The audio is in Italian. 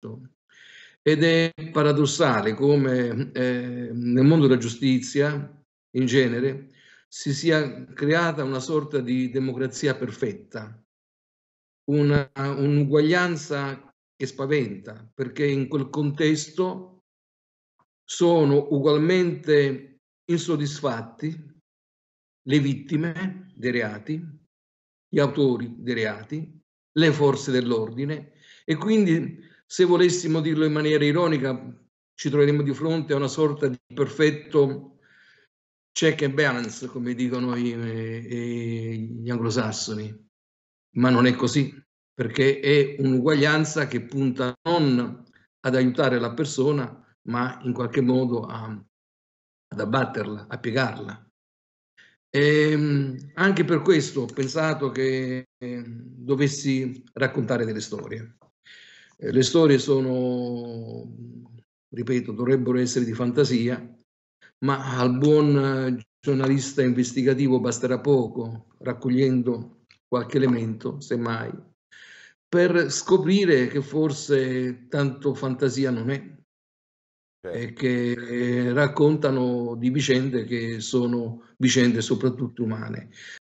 Certo. Ed è paradossale come eh, nel mondo della giustizia in genere si sia creata una sorta di democrazia perfetta, una, un'uguaglianza che spaventa, perché in quel contesto sono ugualmente insoddisfatti le vittime dei reati, gli autori dei reati, le forze dell'ordine e quindi se volessimo dirlo in maniera ironica, ci troveremmo di fronte a una sorta di perfetto check and balance, come dicono i, i, gli anglosassoni, ma non è così, perché è un'uguaglianza che punta non ad aiutare la persona, ma in qualche modo a, ad abbatterla, a piegarla. E ehm, anche per questo ho pensato che ehm, dovessi raccontare delle storie. Eh, le storie sono, ripeto, dovrebbero essere di fantasia, ma al buon eh, giornalista investigativo basterà poco, raccogliendo qualche elemento, semmai, per scoprire che forse tanto fantasia non è certo. e che eh, raccontano di vicende che sono vicende soprattutto umane.